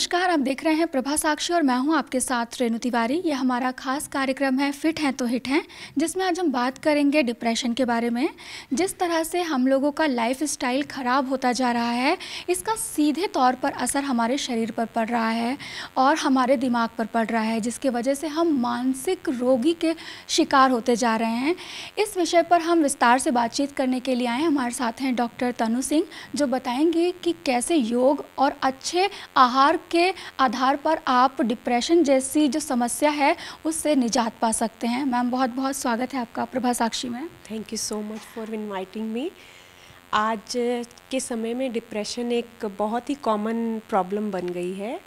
नमस्कार आप देख रहे हैं प्रभा साक्षी और मैं हूं आपके साथ रेणु तिवारी यह हमारा खास कार्यक्रम है फिट हैं तो हिट हैं जिसमें आज हम बात करेंगे डिप्रेशन के बारे में जिस तरह से हम लोगों का लाइफ स्टाइल ख़राब होता जा रहा है इसका सीधे तौर पर असर हमारे शरीर पर पड़ रहा है और हमारे दिमाग पर पड़ रहा है जिसकी वजह से हम मानसिक रोगी के शिकार होते जा रहे हैं इस विषय पर हम विस्तार से बातचीत करने के लिए आए हमारे साथ हैं डॉक्टर तनु सिंह जो बताएंगे कि कैसे योग और अच्छे आहार के आधार पर आप डिप्रेशन जैसी जो समस्या है उससे निजात पा सकते हैं मैम बहुत बहुत स्वागत है आपका प्रभा साक्षी में thank you so much for inviting me आज के समय में डिप्रेशन एक बहुत ही कॉमन प्रॉब्लम बन गई है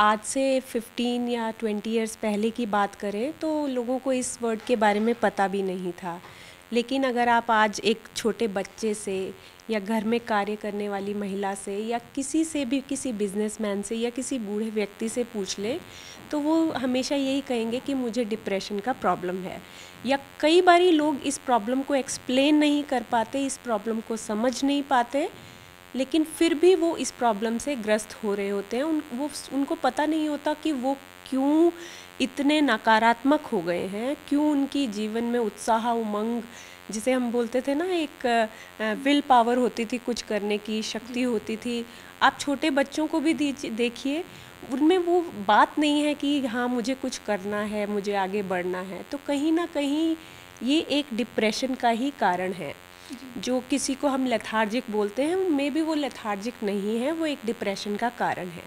आज से 15 या 20 इयर्स पहले की बात करें तो लोगों को इस वर्ड के बारे में पता भी नहीं था लेकिन अगर आप आज एक छोटे बच्चे से या घर में कार्य करने वाली महिला से या किसी से भी किसी बिजनेसमैन से या किसी बूढ़े व्यक्ति से पूछ लें तो वो हमेशा यही कहेंगे कि मुझे डिप्रेशन का प्रॉब्लम है या कई बार लोग इस प्रॉब्लम को एक्सप्लेन नहीं कर पाते इस प्रॉब्लम को समझ नहीं पाते लेकिन फिर भी वो इस प्रॉब्लम से ग्रस्त हो रहे होते हैं उन वो उनको पता नहीं होता कि वो क्यों इतने नकारात्मक हो गए हैं क्यों उनकी जीवन में उत्साह उमंग जिसे हम बोलते थे ना एक विल पावर होती थी कुछ करने की शक्ति होती थी आप छोटे बच्चों को भी देखिए उनमें वो बात नहीं है कि हाँ मुझे कुछ करना है मुझे आगे बढ़ना है तो कहीं ना कहीं ये एक डिप्रेशन का ही कारण है जो किसी को हम लेथार्जिक बोलते हैं मे भी वो लेथार्जिक नहीं है वो एक डिप्रेशन का कारण है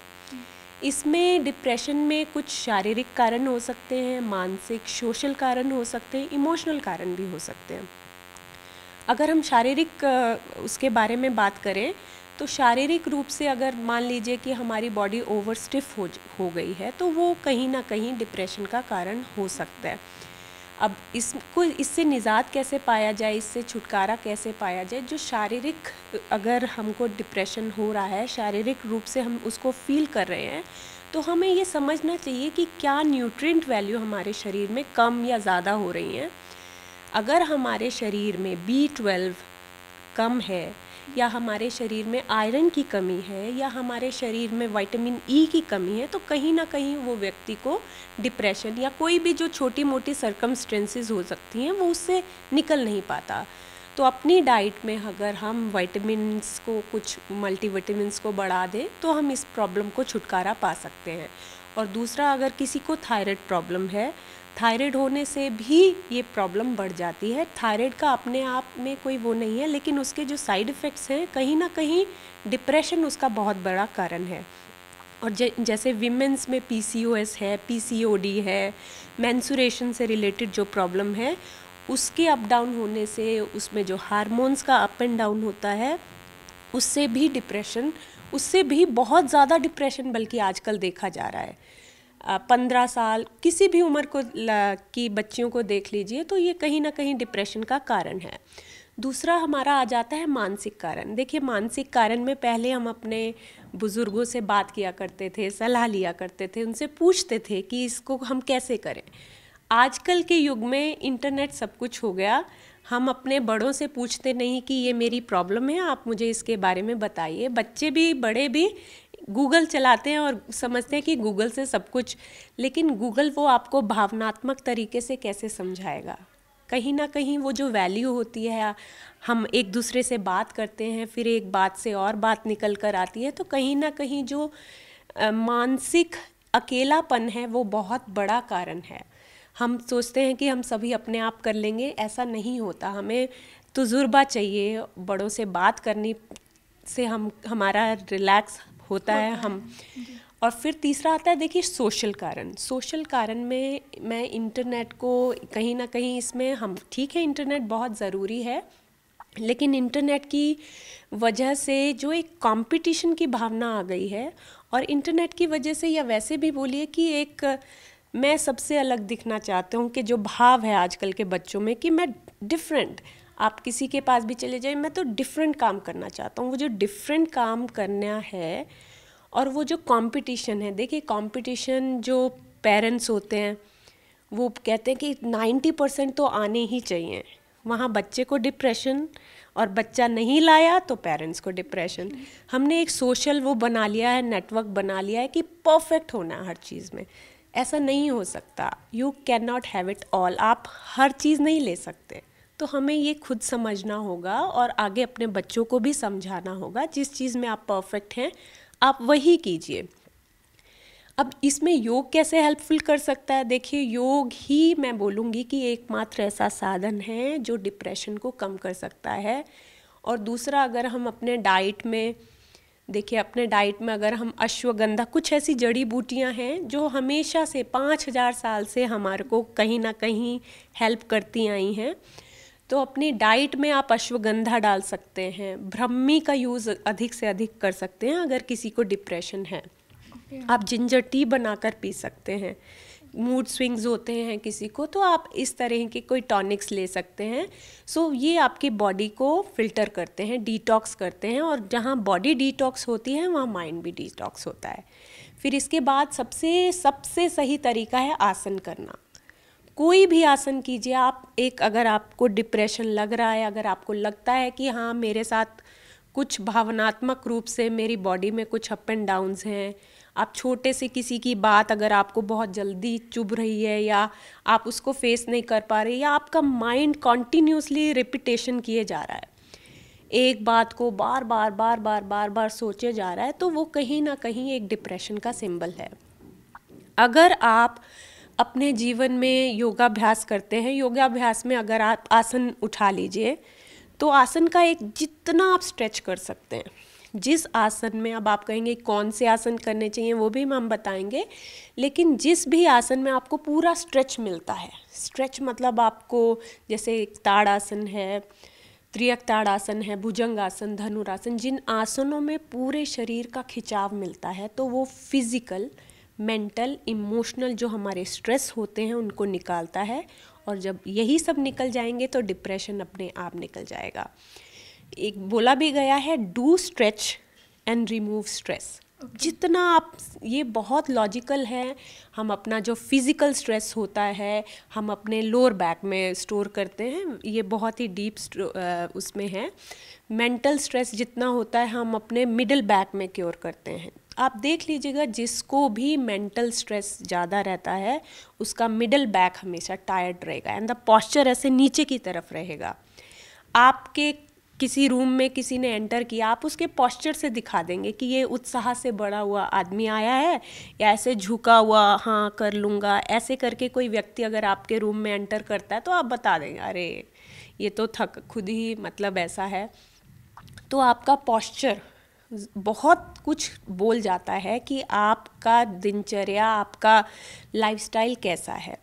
इसमें डिप्रेशन में कुछ शारीरिक कारण हो सकते हैं मानसिक सोशल कारण हो सकते हैं इमोशनल कारण भी हो सकते हैं अगर हम शारीरिक उसके बारे में बात करें तो शारीरिक रूप से अगर मान लीजिए कि हमारी बॉडी ओवर स्टिफ हो हो गई है तो वो कहीं ना कहीं डिप्रेशन का कारण हो सकता है अब इसको इससे निजात कैसे पाया जाए इससे छुटकारा कैसे पाया जाए जो शारीरिक अगर हमको डिप्रेशन हो रहा है शारीरिक रूप से हम उसको फील कर रहे हैं तो हमें ये समझना चाहिए कि क्या न्यूट्रिएंट वैल्यू हमारे शरीर में कम या ज़्यादा हो रही हैं अगर हमारे शरीर में बी ट्वेल्व कम है या हमारे शरीर में आयरन की कमी है या हमारे शरीर में विटामिन ई e की कमी है तो कहीं ना कहीं वो व्यक्ति को डिप्रेशन या कोई भी जो छोटी मोटी सरकमस्टेंसेज हो सकती हैं वो उससे निकल नहीं पाता तो अपनी डाइट में अगर हम वाइटमिनस को कुछ मल्टीविटामिनस को बढ़ा दें तो हम इस प्रॉब्लम को छुटकारा पा सकते हैं और दूसरा अगर किसी को थायराइड प्रॉब्लम है थायराइड होने से भी ये प्रॉब्लम बढ़ जाती है थायराइड का अपने आप में कोई वो नहीं है लेकिन उसके जो साइड इफ़ेक्ट्स हैं कहीं ना कहीं डिप्रेशन उसका बहुत बड़ा कारण है और जैसे विमेंस में पीसीओएस है पीसीओडी है मैंसुरेशन से रिलेटेड जो प्रॉब्लम है उसके अप डाउन होने से उसमें जो हारमोन्स का अप एंड डाउन होता है उससे भी डिप्रेशन उससे भी बहुत ज़्यादा डिप्रेशन बल्कि आजकल देखा जा रहा है पंद्रह साल किसी भी उम्र को की बच्चियों को देख लीजिए तो ये कहीं ना कहीं डिप्रेशन का कारण है दूसरा हमारा आ जाता है मानसिक कारण देखिए मानसिक कारण में पहले हम अपने बुज़ुर्गों से बात किया करते थे सलाह लिया करते थे उनसे पूछते थे कि इसको हम कैसे करें आजकल के युग में इंटरनेट सब कुछ हो गया हम अपने बड़ों से पूछते नहीं कि ये मेरी प्रॉब्लम है आप मुझे इसके बारे में बताइए बच्चे भी बड़े भी गूगल चलाते हैं और समझते हैं कि गूगल से सब कुछ लेकिन गूगल वो आपको भावनात्मक तरीके से कैसे समझाएगा कहीं ना कहीं वो जो वैल्यू होती है हम एक दूसरे से बात करते हैं फिर एक बात से और बात निकल कर आती है तो कहीं ना कहीं जो मानसिक अकेलापन है वो बहुत बड़ा कारण है हम सोचते हैं कि हम सभी अपने आप कर लेंगे ऐसा नहीं होता हमें तजुर्बा चाहिए बड़ों से बात करनी से हम हमारा रिलैक्स होता है हम और फिर तीसरा आता है देखिए सोशल कारण सोशल कारण में मैं इंटरनेट को कहीं ना कहीं इसमें हम ठीक है इंटरनेट बहुत ज़रूरी है लेकिन इंटरनेट की वजह से जो एक कंपटीशन की भावना आ गई है और इंटरनेट की वजह से या वैसे भी बोलिए कि एक मैं सबसे अलग दिखना चाहता हूँ कि जो भाव है आजकल के बच्चों में कि मैं डिफरेंट आप किसी के पास भी चले जाए मैं तो डिफरेंट काम करना चाहता हूँ वो जो डिफरेंट काम करना है और वो जो कंपटीशन है देखिए कंपटीशन जो पेरेंट्स होते हैं वो कहते हैं कि 90 परसेंट तो आने ही चाहिए वहाँ बच्चे को डिप्रेशन और बच्चा नहीं लाया तो पेरेंट्स को डिप्रेशन हमने एक सोशल वो बना लिया है नेटवर्क बना लिया है कि परफेक्ट होना है हर चीज़ में ऐसा नहीं हो सकता you can not have it all आप हर चीज़ नहीं ले सकते तो हमें ये खुद समझना होगा और आगे अपने बच्चों को भी समझाना होगा जिस चीज़ में आप परफेक्ट हैं आप वही कीजिए अब इसमें योग कैसे हेल्पफुल कर सकता है देखिए योग ही मैं बोलूँगी कि एकमात्र ऐसा साधन है जो डिप्रेशन को कम कर सकता है और दूसरा अगर हम अपने डाइट में देखिए अपने डाइट में अगर हम अश्वगंधा कुछ ऐसी जड़ी बूटियां हैं जो हमेशा से पाँच हज़ार साल से हमारे को कहीं ना कहीं हेल्प करती आई हैं तो अपनी डाइट में आप अश्वगंधा डाल सकते हैं ब्रह्मी का यूज़ अधिक से अधिक कर सकते हैं अगर किसी को डिप्रेशन है okay. आप जिंजर टी बनाकर पी सकते हैं मूड स्विंग्स होते हैं किसी को तो आप इस तरह के कोई टॉनिक्स ले सकते हैं सो so, ये आपकी बॉडी को फिल्टर करते हैं डिटॉक्स करते हैं और जहाँ बॉडी डिटॉक्स होती है वहाँ माइंड भी डिटॉक्स होता है फिर इसके बाद सबसे सबसे सही तरीका है आसन करना कोई भी आसन कीजिए आप एक अगर आपको डिप्रेशन लग रहा है अगर आपको लगता है कि हाँ मेरे साथ कुछ भावनात्मक रूप से मेरी बॉडी में कुछ अप एंड डाउन्स हैं आप छोटे से किसी की बात अगर आपको बहुत जल्दी चुभ रही है या आप उसको फेस नहीं कर पा रहे या आपका माइंड कॉन्टीन्यूसली रिपीटेशन किए जा रहा है एक बात को बार बार बार बार बार बार सोचे जा रहा है तो वो कहीं ना कहीं एक डिप्रेशन का सिंबल है अगर आप अपने जीवन में योगाभ्यास करते हैं योगाभ्यास में अगर आप आसन उठा लीजिए तो आसन का एक जितना आप स्ट्रेच कर सकते हैं जिस आसन में अब आप कहेंगे कौन से आसन करने चाहिए वो भी हम बताएंगे लेकिन जिस भी आसन में आपको पूरा स्ट्रेच मिलता है स्ट्रेच मतलब आपको जैसे एक ताड़ासन है त्रियक आसन है भुजंग आसन धनुरासन जिन आसनों में पूरे शरीर का खिंचाव मिलता है तो वो फिज़िकल मेंटल इमोशनल जो हमारे स्ट्रेस होते हैं उनको निकालता है और जब यही सब निकल जाएंगे तो डिप्रेशन अपने आप निकल जाएगा एक बोला भी गया है do stretch and remove stress जितना आप ये बहुत लॉजिकल है हम अपना जो फिज़िकल स्ट्रेस होता है हम अपने लोअर बैक में स्टोर करते हैं ये बहुत ही डीप उसमें है मेंटल स्ट्रेस जितना होता है हम अपने मिडल बैक में क्योर करते हैं आप देख लीजिएगा जिसको भी मेंटल स्ट्रेस ज़्यादा रहता है उसका मिडल बैक हमेशा टायर्ड रहेगा एंड द पॉस्चर ऐसे नीचे की तरफ रहेगा आपके किसी रूम में किसी ने एंटर किया आप उसके पॉस्चर से दिखा देंगे कि ये उत्साह से बड़ा हुआ आदमी आया है या ऐसे झुका हुआ हाँ कर लूँगा ऐसे करके कोई व्यक्ति अगर आपके रूम में एंटर करता है तो आप बता देंगे अरे ये तो थक खुद ही मतलब ऐसा है तो आपका पॉस्चर बहुत कुछ बोल जाता है कि आपका दिनचर्या आपका लाइफस्टाइल कैसा है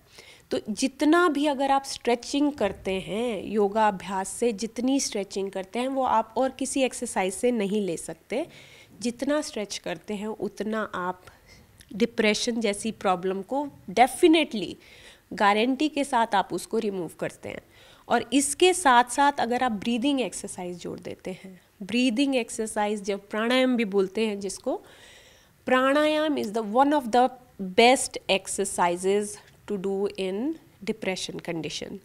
तो जितना भी अगर आप स्ट्रेचिंग करते हैं योगा अभ्यास से जितनी स्ट्रेचिंग करते हैं वो आप और किसी एक्सरसाइज से नहीं ले सकते जितना स्ट्रेच करते हैं उतना आप डिप्रेशन जैसी प्रॉब्लम को डेफिनेटली गारंटी के साथ आप उसको रिमूव करते हैं और इसके साथ साथ अगर आप ब्रीदिंग एक्सरसाइज जोड़ देते हैं ब्रीदिंग एक्सरसाइज जब प्राणायाम भी बोलते हैं जिसको pranayama is the one of the best exercises to do in depression condition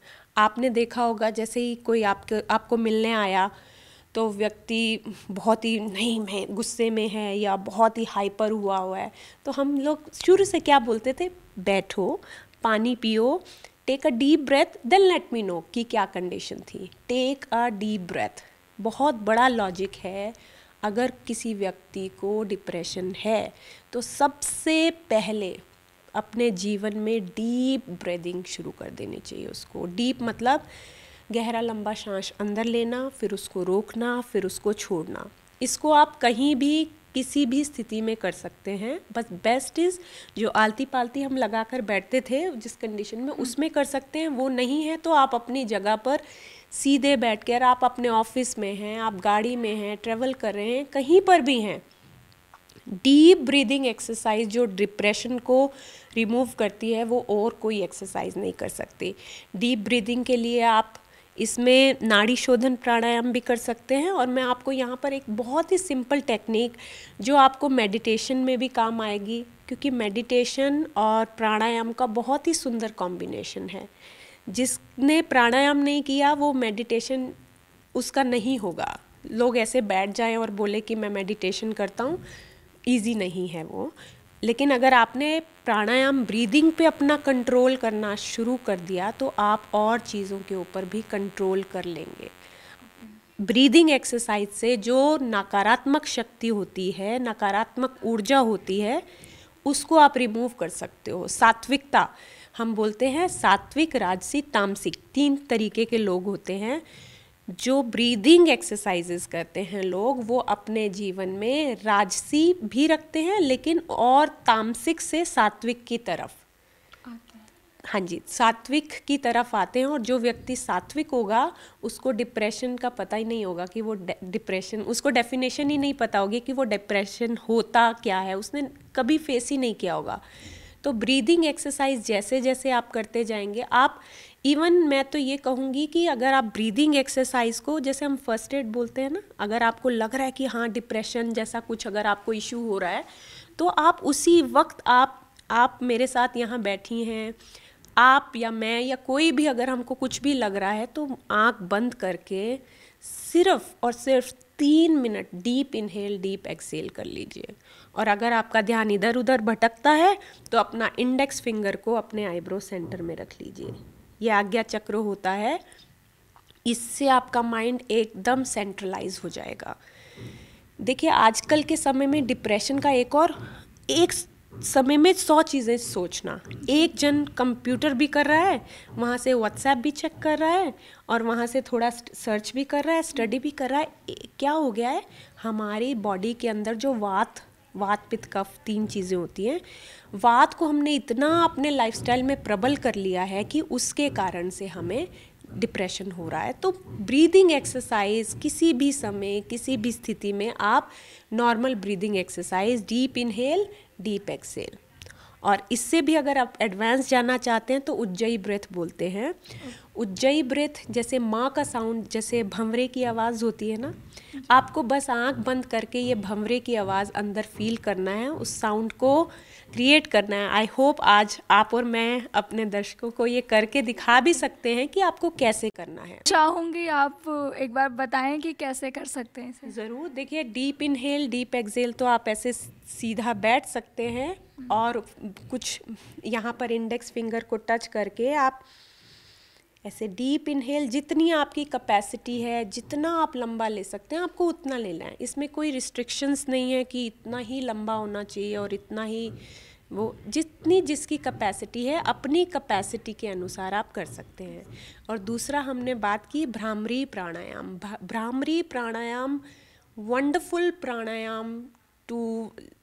आपने देखा होगा जैसे ही कोई आपके आपको मिलने आया तो व्यक्ति बहुत ही नहीं में गुस्से में है या बहुत ही हाइपर हुआ हुआ है तो हम लोग शुरू से क्या बोलते थे बैठो पानी पियो take a deep breath then let me know कि क्या कंडीशन थी टेक अ डीप ब्रेथ बहुत बड़ा लॉजिक है अगर किसी व्यक्ति को डिप्रेशन है तो सबसे पहले अपने जीवन में डीप ब्रीदिंग शुरू कर देनी चाहिए उसको डीप मतलब गहरा लंबा सांस अंदर लेना फिर उसको रोकना फिर उसको छोड़ना इसको आप कहीं भी किसी भी स्थिति में कर सकते हैं बस बेस्ट इज़ जो आलती पालती हम लगा कर बैठते थे जिस कंडीशन में उसमें कर सकते हैं वो नहीं है तो आप अपनी जगह पर सीधे बैठ कर आप अपने ऑफिस में हैं आप गाड़ी में हैं ट्रेवल कर रहे हैं कहीं पर भी हैं डीप ब्रीदिंग एक्सरसाइज जो डिप्रेशन को रिमूव करती है वो और कोई एक्सरसाइज नहीं कर सकती डीप ब्रीदिंग के लिए आप इसमें नाड़ी शोधन प्राणायाम भी कर सकते हैं और मैं आपको यहाँ पर एक बहुत ही सिंपल टेक्निक जो आपको मेडिटेशन में भी काम आएगी क्योंकि मेडिटेशन और प्राणायाम का बहुत ही सुंदर कॉम्बिनेशन है जिसने प्राणायाम नहीं किया वो मेडिटेशन उसका नहीं होगा लोग ऐसे बैठ जाएं और बोले कि मैं मेडिटेशन करता हूँ ईजी नहीं है वो लेकिन अगर आपने प्राणायाम ब्रीदिंग पे अपना कंट्रोल करना शुरू कर दिया तो आप और चीज़ों के ऊपर भी कंट्रोल कर लेंगे ब्रीदिंग एक्सरसाइज से जो नकारात्मक शक्ति होती है नकारात्मक ऊर्जा होती है उसको आप रिमूव कर सकते हो सात्विकता हम बोलते हैं सात्विक राजसी तामसिक तीन तरीके के लोग होते हैं जो ब्रीदिंग एक्सरसाइजेस करते हैं लोग वो अपने जीवन में राजसी भी रखते हैं लेकिन और तामसिक से सात्विक की तरफ हाँ जी सात्विक की तरफ आते हैं और जो व्यक्ति सात्विक होगा उसको डिप्रेशन का पता ही नहीं होगा कि वो डिप्रेशन उसको डेफिनेशन ही नहीं पता होगी कि वो डिप्रेशन होता क्या है उसने कभी फेस ही नहीं किया होगा तो ब्रीदिंग एक्सरसाइज जैसे जैसे आप करते जाएंगे आप इवन मैं तो ये कहूँगी कि अगर आप ब्रीदिंग एक्सरसाइज को जैसे हम फर्स्ट एड बोलते हैं ना अगर आपको लग रहा है कि हाँ डिप्रेशन जैसा कुछ अगर आपको इशू हो रहा है तो आप उसी वक्त आप आप मेरे साथ यहाँ बैठी हैं आप या मैं या कोई भी अगर हमको कुछ भी लग रहा है तो आँख बंद करके सिर्फ और सिर्फ तीन minute deep inhale deep exhale कर लीजिए और अगर आपका ध्यान इधर उधर भटकता है तो अपना इंडेक्स फिंगर को अपने आईब्रो सेंटर में रख लीजिए ये आज्ञा चक्र होता है इससे आपका माइंड एकदम सेंट्रलाइज हो जाएगा देखिए आजकल के समय में डिप्रेशन का एक और एक समय में सौ चीज़ें सोचना एक जन कंप्यूटर भी कर रहा है वहाँ से व्हाट्सएप भी चेक कर रहा है और वहाँ से थोड़ा सर्च भी कर रहा है स्टडी भी कर रहा है क्या हो गया है हमारी बॉडी के अंदर जो वात वात पित कफ तीन चीज़ें होती हैं वात को हमने इतना अपने लाइफ में प्रबल कर लिया है कि उसके कारण से हमें डिप्रेशन हो रहा है तो ब्रीदिंग एक्सरसाइज किसी भी समय किसी भी स्थिति में आप normal breathing exercise deep inhale deep exhale और इससे भी अगर आप एडवांस जाना चाहते हैं तो उज्जयी ब्रेथ बोलते हैं उज्जयी ब्रेथ जैसे माँ का साउंड जैसे भंवरे की आवाज़ होती है ना आपको बस आंख बंद करके ये भंवरे की आवाज़ अंदर फील करना है उस साउंड को क्रिएट करना है आई होप आज आप और मैं अपने दर्शकों को ये करके दिखा भी सकते हैं कि आपको कैसे करना है चाहूँगी आप एक बार बताएं कि कैसे कर सकते हैं ज़रूर देखिए डीप इनहेल डीप एक्सेल तो आप ऐसे सीधा बैठ सकते हैं और कुछ यहाँ पर इंडेक्स फिंगर को टच करके आप ऐसे डीप इनहेल जितनी आपकी कैपेसिटी है जितना आप लंबा ले सकते हैं आपको उतना लेना है इसमें कोई रिस्ट्रिक्शंस नहीं है कि इतना ही लंबा होना चाहिए और इतना ही वो जितनी जिसकी कैपेसिटी है अपनी कैपेसिटी के अनुसार आप कर सकते हैं और दूसरा हमने बात की bhramari pranayama bhramari pranayama wonderful pranayama to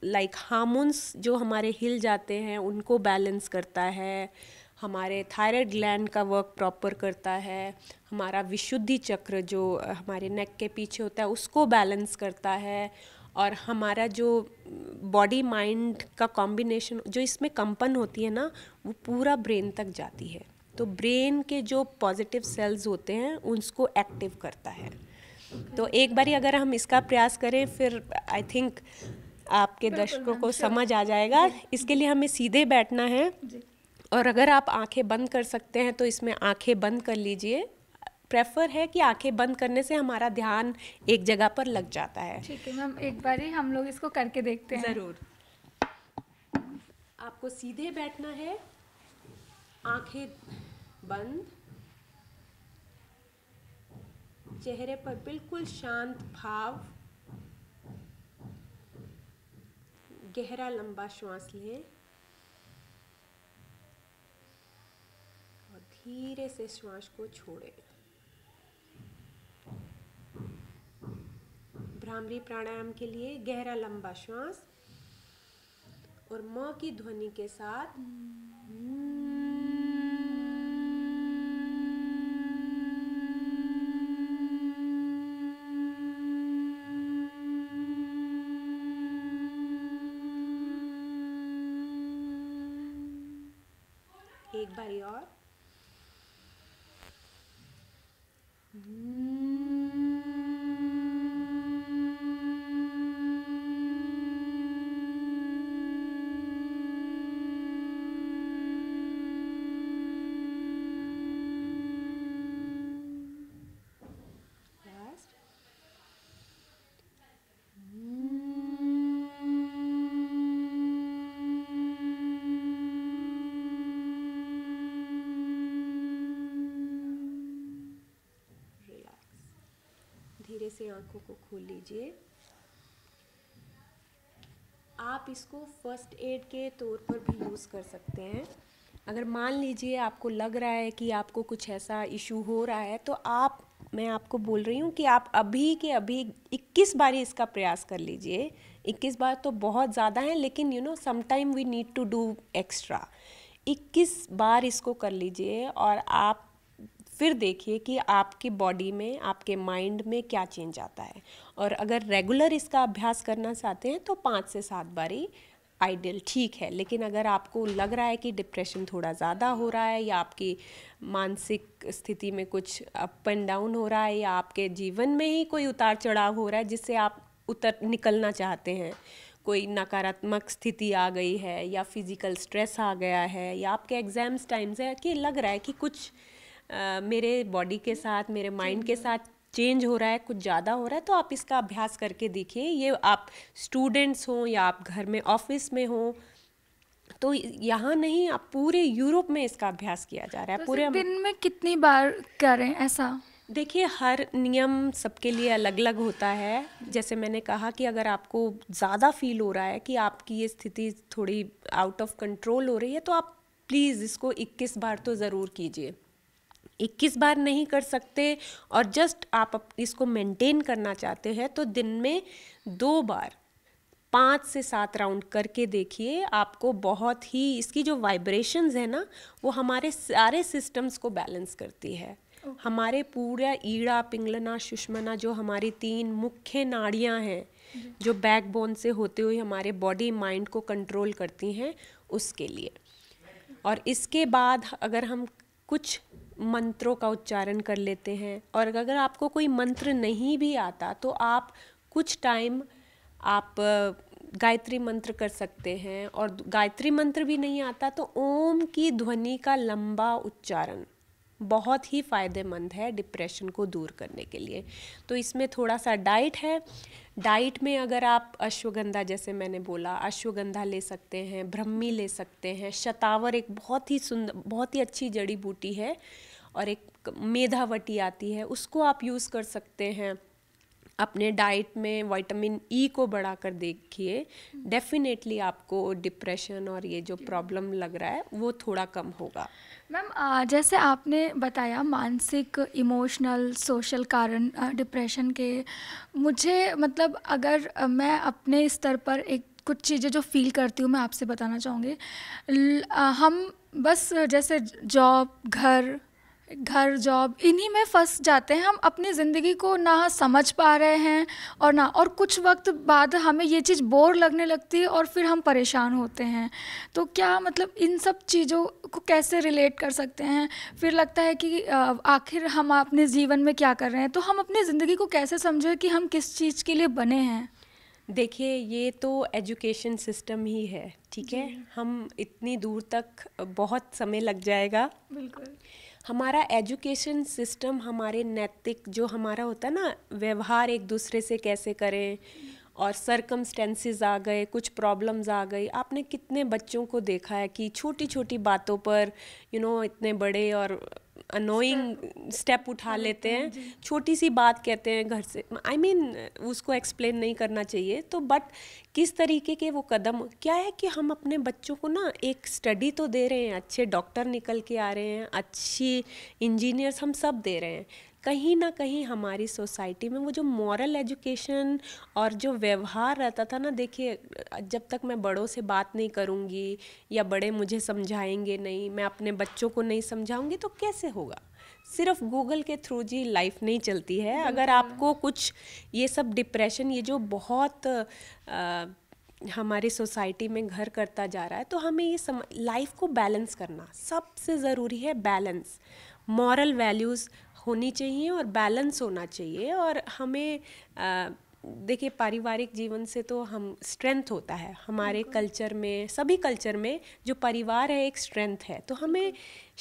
like hormones जो हमारे हिल जाते हैं उनको बैलेंस करता है हमारे थायराइड ग्लैंड का वर्क प्रॉपर करता है हमारा विशुद्धि चक्र जो हमारे नेक के पीछे होता है उसको बैलेंस करता है और हमारा जो बॉडी माइंड का कॉम्बिनेशन जो इसमें कंपन होती है ना वो पूरा ब्रेन तक जाती है तो ब्रेन के जो पॉजिटिव सेल्स होते हैं उसको एक्टिव करता है तो एक बारी अगर हम इसका प्रयास करें फिर आई थिंक आपके दर्शकों को समझ आ जाएगा इसके लिए हमें सीधे बैठना है और अगर आप आंखें बंद कर सकते हैं तो इसमें आंखें बंद कर लीजिए प्रेफर है कि आंखें बंद करने से हमारा ध्यान एक जगह पर लग जाता है ठीक है मैम एक बार ही हम लोग इसको करके देखते हैं ज़रूर आपको सीधे बैठना है आंखें बंद चेहरे पर बिल्कुल शांत भाव गहरा लंबा श्वास लें और धीरे से श्वास को छोड़ें भ्रामरी प्राणायाम के लिए गहरा लंबा श्वास और म की ध्वनि के साथ आंखों को खोल लीजिए आप इसको फर्स्ट एड के तौर पर भी यूज़ कर सकते हैं अगर मान लीजिए आपको लग रहा है कि आपको कुछ ऐसा इशू हो रहा है तो आप मैं आपको बोल रही हूँ कि आप अभी के अभी 21 बार इसका प्रयास कर लीजिए 21 बार तो बहुत ज़्यादा है लेकिन you know sometime we need to do extra 21 बार इसको कर लीजिए और आप फिर देखिए कि आपकी बॉडी में आपके माइंड में क्या चेंज आता है और अगर रेगुलर इसका अभ्यास करना चाहते हैं तो पाँच से सात बारी आइडियल ठीक है लेकिन अगर आपको लग रहा है कि डिप्रेशन थोड़ा ज़्यादा हो रहा है या आपकी मानसिक स्थिति में कुछ अप एंड डाउन हो रहा है या आपके जीवन में ही कोई उतार चढ़ाव हो रहा है जिससे आप उतर निकलना चाहते हैं कोई नकारात्मक स्थिति आ गई है या फिजिकल स्ट्रेस आ गया है या आपके एग्ज़ाम्स टाइम से कि लग रहा है कि कुछ मेरे बॉडी के साथ मेरे माइंड के साथ चेंज हो रहा है कुछ ज़्यादा हो रहा है तो आप इसका अभ्यास करके देखिए ये आप स्टूडेंट्स हों या आप घर में ऑफिस में हों तो यहाँ नहीं आप पूरे यूरोप में इसका अभ्यास किया जा रहा है तो पूरे दिन में कितनी बार करें ऐसा देखिए हर नियम सबके लिए अलग अलग होता है जैसे मैंने कहा कि अगर आपको ज़्यादा फील हो रहा है कि आपकी ये स्थिति थोड़ी आउट ऑफ कंट्रोल हो रही है तो आप प्लीज़ इसको 21 बार तो ज़रूर कीजिए 21 बार नहीं कर सकते और जस्ट आप इसको मेंटेन करना चाहते हैं तो दिन में दो बार पाँच से सात राउंड करके देखिए आपको बहुत ही इसकी जो वाइब्रेशंस है ना वो हमारे सारे सिस्टम्स को बैलेंस करती है okay. हमारे पूरा ईड़ा पिंगलना सुषमना जो हमारी तीन मुख्य नाड़ियाँ हैं जो बैकबोन से होते हुए हमारे बॉडी माइंड को कंट्रोल करती हैं उसके लिए और इसके बाद अगर हम कुछ मंत्रों का उच्चारण कर लेते हैं और अगर आपको कोई मंत्र नहीं भी आता तो आप कुछ टाइम आप गायत्री मंत्र कर सकते हैं और गायत्री मंत्र भी नहीं आता तो ओम की ध्वनि का लंबा उच्चारण बहुत ही फ़ायदेमंद है डिप्रेशन को दूर करने के लिए तो इसमें थोड़ा सा डाइट है डाइट में अगर आप अश्वगंधा जैसे मैंने बोला अश्वगंधा ले सकते हैं ब्रह्मी ले सकते हैं शतावर एक बहुत ही सुंदर बहुत ही अच्छी जड़ी बूटी है और एक मेधावटी आती है उसको आप यूज़ कर सकते हैं अपने डाइट में विटामिन ई e को बढ़ा कर देखिए डेफिनेटली आपको डिप्रेशन और ये जो प्रॉब्लम लग रहा है वो थोड़ा कम होगा मैम जैसे आपने बताया मानसिक इमोशनल सोशल कारण डिप्रेशन के मुझे मतलब अगर मैं अपने स्तर पर एक कुछ चीज़ें जो फील करती हूँ मैं आपसे बताना चाहूँगी हम बस जैसे जॉब घर घर जॉब इन्हीं में फंस जाते हैं हम अपनी ज़िंदगी को ना समझ पा रहे हैं और ना और कुछ वक्त बाद हमें ये चीज़ बोर लगने लगती है और फिर हम परेशान होते हैं तो क्या मतलब इन सब चीज़ों को कैसे रिलेट कर सकते हैं फिर लगता है कि आखिर हम अपने जीवन में क्या कर रहे हैं तो हम अपनी ज़िंदगी को कैसे समझें कि हम किस चीज़ के लिए बने हैं देखिए ये तो एजुकेशन सिस्टम ही है ठीक है हम इतनी दूर तक बहुत समय लग जाएगा बिल्कुल हमारा एजुकेशन सिस्टम हमारे नैतिक जो हमारा होता है ना व्यवहार एक दूसरे से कैसे करें और सरकमस्टेंसेज आ गए कुछ प्रॉब्लम्स आ गई आपने कितने बच्चों को देखा है कि छोटी छोटी बातों पर यू you नो know, इतने बड़े और अनोइंग स्टेप उठा लेते हाँ हैं छोटी सी बात कहते हैं घर से आई I मीन mean, उसको एक्सप्लेन नहीं करना चाहिए तो बट किस तरीके के वो कदम क्या है कि हम अपने बच्चों को ना एक स्टडी तो दे रहे हैं अच्छे डॉक्टर निकल के आ रहे हैं अच्छी इंजीनियर्स हम सब दे रहे हैं कहीं ना कहीं हमारी सोसाइटी में वो जो मॉरल एजुकेशन और जो व्यवहार रहता था ना देखिए जब तक मैं बड़ों से बात नहीं करूँगी या बड़े मुझे समझाएंगे नहीं मैं अपने बच्चों को नहीं समझाऊँगी तो कैसे होगा सिर्फ गूगल के थ्रू जी लाइफ नहीं चलती है अगर आपको कुछ ये सब डिप्रेशन ये जो बहुत आ, हमारी सोसाइटी में घर करता जा रहा है तो हमें ये सम लाइफ को बैलेंस करना सबसे ज़रूरी है बैलेंस मॉरल वैल्यूज़ होनी चाहिए और बैलेंस होना चाहिए और हमें देखिए पारिवारिक जीवन से तो हम स्ट्रेंथ होता है हमारे कल्चर में सभी कल्चर में जो परिवार है एक स्ट्रेंथ है तो हमें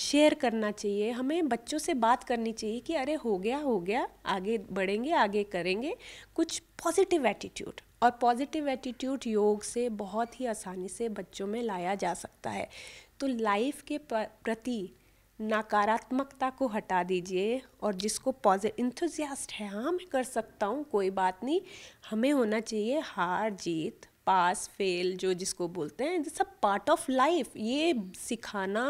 शेयर करना चाहिए हमें बच्चों से बात करनी चाहिए कि अरे हो गया हो गया आगे बढ़ेंगे आगे करेंगे कुछ पॉजिटिव एटीट्यूड और पॉजिटिव एटीट्यूड योग से बहुत ही आसानी से बच्चों में लाया जा सकता है तो लाइफ के प्रति नकारात्मकता को हटा दीजिए और जिसको पॉजिटिव इंथुजियास्ट है हाँ मैं कर सकता हूँ कोई बात नहीं हमें होना चाहिए हार जीत पास फेल जो जिसको बोलते हैं सब पार्ट ऑफ लाइफ ये सिखाना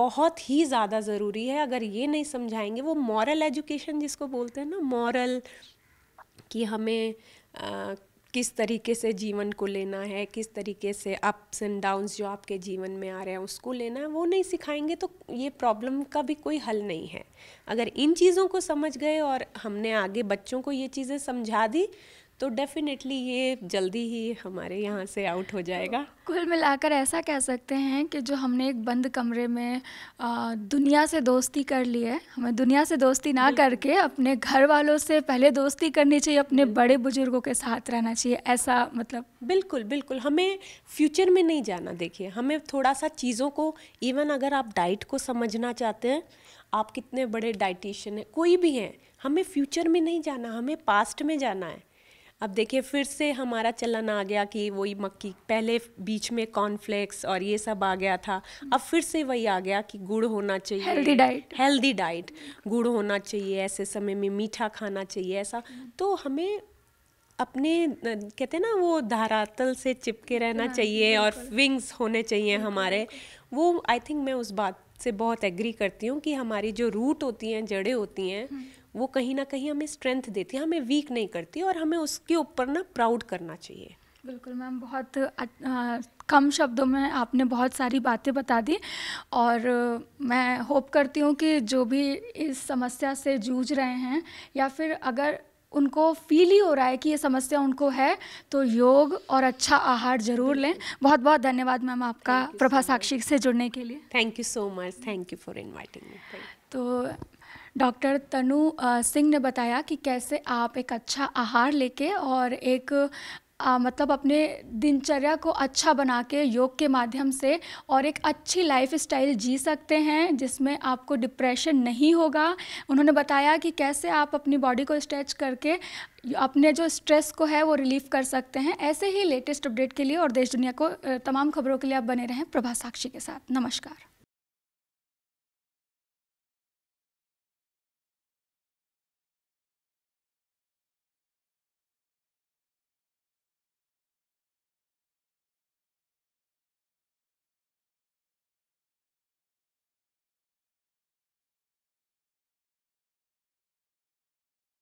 बहुत ही ज़्यादा ज़रूरी है अगर ये नहीं समझाएंगे वो मॉरल एजुकेशन जिसको बोलते हैं ना मॉरल कि हमें आ, किस तरीके से जीवन को लेना है किस तरीके से अप्स एंड डाउन्स जो आपके जीवन में आ रहे हैं उसको लेना है वो नहीं सिखाएंगे तो ये प्रॉब्लम का भी कोई हल नहीं है अगर इन चीज़ों को समझ गए और हमने आगे बच्चों को ये चीज़ें समझा दी तो डेफिनेटली ये जल्दी ही हमारे यहाँ से आउट हो जाएगा कुल मिलाकर ऐसा कह सकते हैं कि जो हमने एक बंद कमरे में दुनिया से दोस्ती कर ली है हमें दुनिया से दोस्ती ना करके अपने घर वालों से पहले दोस्ती करनी चाहिए अपने बड़े बुजुर्गों के साथ रहना चाहिए ऐसा मतलब बिल्कुल बिल्कुल हमें फ्यूचर में नहीं जाना देखिए हमें थोड़ा सा चीज़ों को इवन अगर आप डाइट को समझना चाहते हैं आप कितने बड़े डाइटिशियन हैं कोई भी हैं हमें फ्यूचर में नहीं जाना हमें पास्ट में जाना है अब देखिए फिर से हमारा चलन आ गया कि वही मक्की पहले बीच में कॉर्नफ्लेक्स और ये सब आ गया था अब फिर से वही आ गया कि गुड़ होना चाहिए हेल्दी डाइट हेल्दी डाइट गुड़ होना चाहिए ऐसे समय में मीठा खाना चाहिए ऐसा तो हमें अपने कहते हैं ना वो धारातल से चिपके रहना हाँ, चाहिए और विंग्स होने चाहिए हमारे वो आई थिंक मैं उस बात से बहुत एग्री करती हूँ कि हमारी जो रूट होती हैं जड़ें होती हैं हम्म। वो कहीं ना कहीं हमें स्ट्रेंथ देती है हमें वीक नहीं करती और हमें उसके ऊपर ना प्राउड करना चाहिए बिल्कुल मैम बहुत आ, आ, कम शब्दों में आपने बहुत सारी बातें बता दी और मैं होप करती हूँ कि जो भी इस समस्या से जूझ रहे हैं या फिर अगर उनको फील ही हो रहा है कि ये समस्या उनको है तो योग और अच्छा आहार जरूर लें बहुत बहुत धन्यवाद मैम आपका प्रभा साक्षी से जुड़ने के लिए thank you so much thank you for inviting तो डॉक्टर तनु सिंह ने बताया कि कैसे आप एक अच्छा आहार लेके और एक आ, मतलब अपने दिनचर्या को अच्छा बना के योग के माध्यम से और एक अच्छी लाइफ स्टाइल जी सकते हैं जिसमें आपको डिप्रेशन नहीं होगा उन्होंने बताया कि कैसे आप अपनी बॉडी को स्ट्रेच करके अपने जो स्ट्रेस को है वो रिलीफ कर सकते हैं ऐसे ही लेटेस्ट अपडेट के लिए और देश दुनिया को तमाम खबरों के लिए आप बने रहें प्रभा साक्षी के साथ नमस्कार